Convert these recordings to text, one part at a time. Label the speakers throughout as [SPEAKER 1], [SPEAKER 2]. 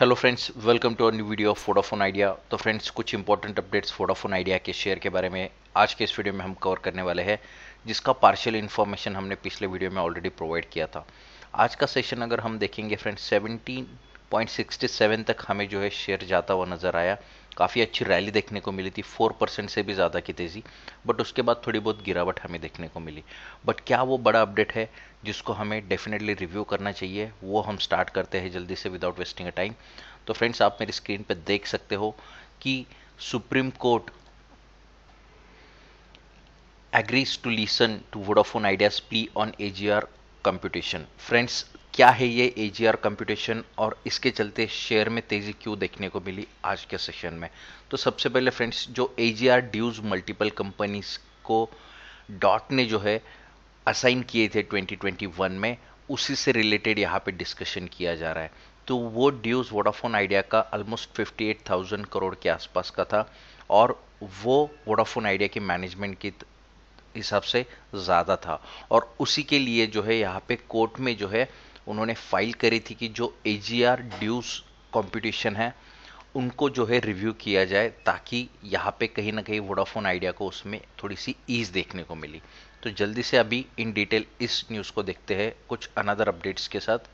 [SPEAKER 1] hello friends welcome to our new video of Vodafone Idea तो friends कुछ important updates Vodafone Idea के share के बारे में आज के इस वीडियो में हम कवर करने वाले हैं जिसका पार्शियल इन्फॉर्मेशन हमने पिछले वीडियो में ऑलरेडी प्रोवाइड किया था आज का सेशन अगर हम देखेंगे फ्रेंड्स सेवनटीन तक हमें जो है शेयर जाता हुआ नज़र आया काफ़ी अच्छी रैली देखने को मिली थी फोर परसेंट से भी ज़्यादा की तेज़ी बट उसके बाद थोड़ी बहुत गिरावट हमें देखने को मिली बट क्या वो बड़ा अपडेट है जिसको हमें डेफिनेटली रिव्यू करना चाहिए वो हम स्टार्ट करते हैं जल्दी से विदाउट वेस्टिंग अ टाइम तो फ्रेंड्स आप मेरी स्क्रीन पर देख सकते हो कि supreme court agrees to listen to Vodafone Idea's plea on AGR competition friends क्या है ये ए कंप्यूटेशन और इसके चलते शेयर में तेज़ी क्यों देखने को मिली आज के सेशन में तो सबसे पहले फ्रेंड्स जो ए ड्यूज मल्टीपल कंपनीज को डॉट ने जो है असाइन किए थे 2021 में उसी से रिलेटेड यहाँ पे डिस्कशन किया जा रहा है तो वो ड्यूज वोडाफोन आइडिया का ऑलमोस्ट 58,000 करोड़ के आसपास का था और वो वोडाफोन आइडिया के मैनेजमेंट की हिसाब से ज़्यादा था और उसी के लिए जो है यहाँ पे कोर्ट में जो है उन्होंने फाइल करी थी कि जो ए जी आर ड्यूस कॉम्पिटिशन है उनको जो है रिव्यू किया जाए ताकि यहाँ पे कहीं ना कहीं वोडाफोन आइडिया को उसमें थोड़ी सी ईज़ देखने को मिली तो जल्दी से अभी इन डिटेल इस न्यूज़ को देखते हैं कुछ अनदर अपडेट्स के साथ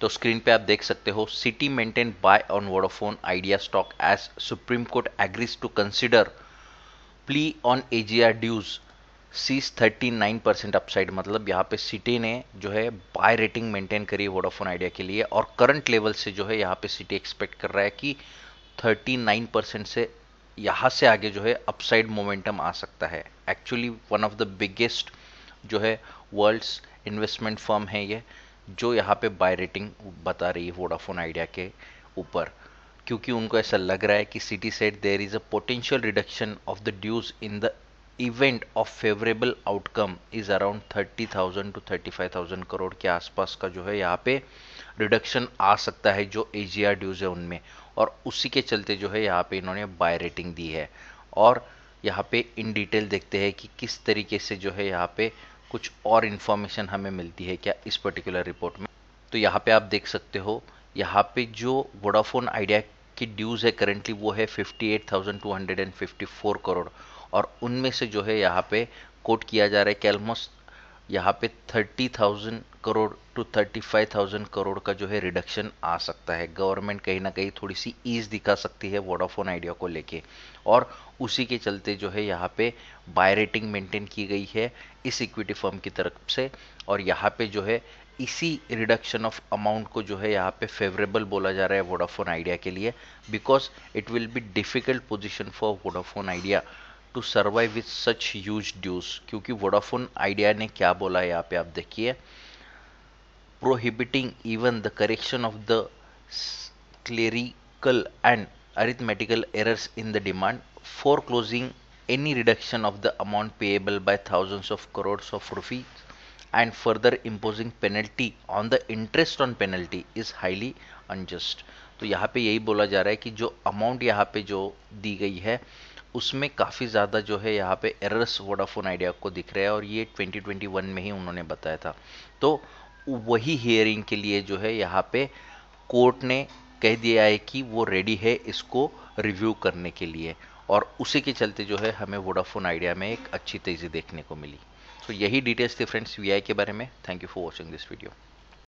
[SPEAKER 1] तो स्क्रीन पे आप देख सकते हो Citi maintain buy on Vodafone Idea stock as supreme court agrees to consider plea on AGR dues sees thirty nine percent upside मतलब यहाँ पे सिटी ने जो है बाय रेटिंग मेंटेन करी है वोडाफोन आइडिया के लिए और करंट लेवल से जो है यहाँ पे सिटी एक्सपेक्ट कर रहा है कि थर्टी नाइन परसेंट से यहाँ से आगे जो है अपसाइड मोमेंटम आ सकता है actually one of the biggest जो है वर्ल्ड्स इन्वेस्टमेंट फर्म है ये जो यहाँ पे बाय रेटिंग बता रही है वोडाफोन आइडिया के ऊपर क्योंकि उनको ऐसा लग रहा है कि Citi said there is a potential reduction of the dues in the event of favourable outcome is around 30,000 thousand to thirty five thousand crore के आसपास का जो है यहाँ पे रिडक्शन आ सकता है जो एजीआर ड्यूज है उनमें और उसी के चलते जो है यहाँ पे इन्होंने बाय रेटिंग दी है और यहाँ पे इन डिटेल देखते हैं कि किस तरीके से जो है यहाँ पे कुछ और इन्फॉर्मेशन हमें मिलती है क्या इस पर्टिकुलर रिपोर्ट में तो यहाँ पे आप देख सकते हो यहाँ पे जो वोडाफोन आइडिया की ड्यूज़ है करेंटली वो है 58,254 करोड़ और उनमें से जो है यहाँ पे कोट किया जा रहा है कि ऑलमोस्ट यहाँ पे 30,000 करोड़ टू 35,000 करोड़ का जो है रिडक्शन आ सकता है गवर्नमेंट कहीं ना कहीं थोड़ी सी ईज दिखा सकती है वोडाफोन आइडिया को लेके और उसी के चलते जो है यहाँ पे बाय रेटिंग मेंटेन की गई है इस इक्विटी फर्म की तरफ से और यहाँ पे जो है इसी रिडक्शन ऑफ अमाउंट को जो है यहाँ पे फेवरेबल बोला जा रहा है वोडाफोन आइडिया के लिए because it will be difficult position for Vodafone Idea to survive with such huge dues क्योंकि वोडाफोन आइडिया ने क्या बोला है यहाँ पे आप देखिए prohibiting even the correction of the clerical and arithmetical errors in the demand for closing any reduction of the amount payable by thousands of crores of rupees and further imposing penalty on the interest on penalty is highly unjust तो यहाँ पे यही बोला जा रहा है कि जो अमाउंट यहाँ पे जो दी गई है उसमें काफ़ी ज़्यादा जो है यहाँ पे एरर्स वोडाफोन आइडिया को दिख रहा है और ये 2021 में ही उन्होंने बताया था तो वही हियरिंग के लिए जो है यहाँ पे कोर्ट ने कह दिया है कि वो रेडी है इसको रिव्यू करने के लिए और उसी के चलते जो है हमें वोडाफोन आइडिया में एक अच्छी तेज़ी देखने को मिली सो तो so, यही डिटेल्स थे फ्रेंड्स वी के बारे में thank you for watching this video